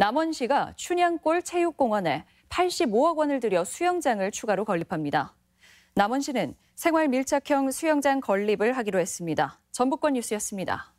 남원시가 춘향골 체육공원에 85억 원을 들여 수영장을 추가로 건립합니다. 남원시는 생활 밀착형 수영장 건립을 하기로 했습니다. 전북권 뉴스였습니다.